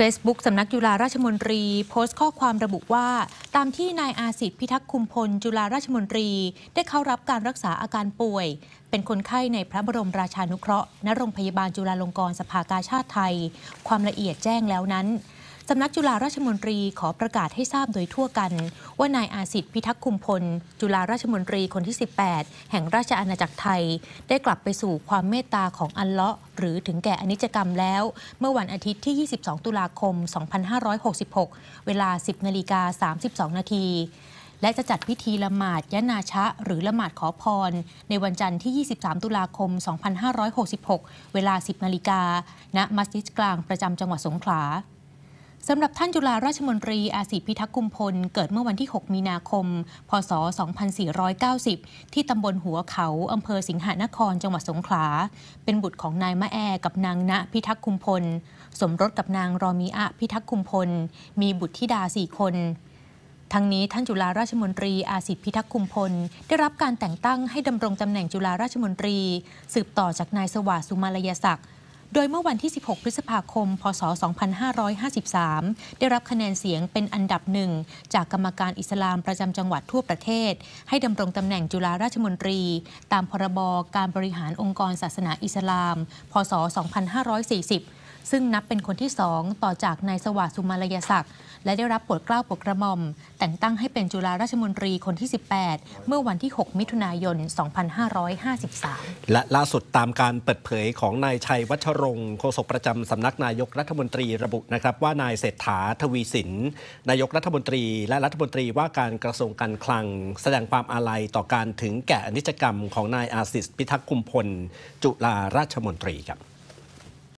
Facebook สำนักจุฬาราชมนตรี โพสต์ข้อความระบุว่าตามที่นายอาสิทธิพิทักษ์คุมพล จุฬาราชมนตรี ได้เข้ารับการรักษาอาการป่วย เป็นคนไข้ในพระบรมราชานุเคราะห์ณโรงพยาบาลจุฬาลงกรณ์สภากาชาติไทย ความละเอียดแจ้งแล้วนั้นสำนักจุฬาราชมนตรี ขอประกาศให้ทราบโดยทั่วกัน ว่านายอาสิทธิพิทักษ์คุมพล จุฬาราชมนตรี คนที่ 18 แห่งราชอาณาจักรไทย ได้กลับไปสู่ความเมตตาของอันเลาะหหรือถึงแก่อนิจกรรมแล้ว เมื่อวันอาทิตย์ที่ 22 ตุลาคม 2566 เวลา 10นาฬิกา32นาทีและจะจัดพิธีละหมาดยะนาชะ หรือละหมาดขอพรในวันจันทร์ที่ 23 ตุลาคม 2566 เวลา 10นาฬิกาณมัสยิดกลางประจำจังหวัดสงขลาสำหรับท่านจุฬาราชมนตรีอาศิพิทักษ์กุมพลเกิดเมื่อวันที่ 6 มีนาคม พศ 2490 ที่ตำบลหัวเขาอำเภอสิงหนคร จังหวัดสงขลา เป็นบุตรของนายมะแอกับนางณพิทักษ์กุมพลสมรสกับนางรอมีอะพิทักษ์กุมพล มีบุตรธิดาสี่คน ทั้งนี้ท่านจุฬาราชมนตรีอาสิทธิพิทักษ์คุมพล ได้รับการแต่งตั้งให้ดำรงตำแหน่งจุฬาราชมนตรี สืบต่อจากนายสวัสดิ์สุมาลยศักดิ์โดยเมื่อวันที่ 16 พฤษภาคม พศ 2553 ได้รับคะแนนเสียงเป็นอันดับหนึ่ง จากกรรมการอิสลามประจำจังหวัดทั่วประเทศ ให้ดำรงตำแหน่งจุฬาราชมนตรี ตามพรบการบริหารองค์กรศาสนาอิสลาม พศ 2540ซึ่งนับเป็นคนที่สองต่อจากนายสวัสดิ์สุมาลยศักดิ์ และได้รับโปรดเกล้าโปรดกระหม่อม แต่งตั้งให้เป็นจุฬาราชมนตรีคนที่ 18 เมื่อวันที่ 6 มิถุนายน 2553 และล่าสุดตามการเปิดเผยของนายชัยวัชรงค์โฆษกประจำสำนักนายกรัฐมนตรีระบุนะครับว่านายเศรษฐาทวีสิน นายกรัฐมนตรีและรัฐมนตรีว่าการกระทรวงการคลัง แสดงความอาลัยต่อการถึงแก่อนิจกรรมของนายอาสิสพิทักษ์คุมพล จุฬาราชมนตรีครับ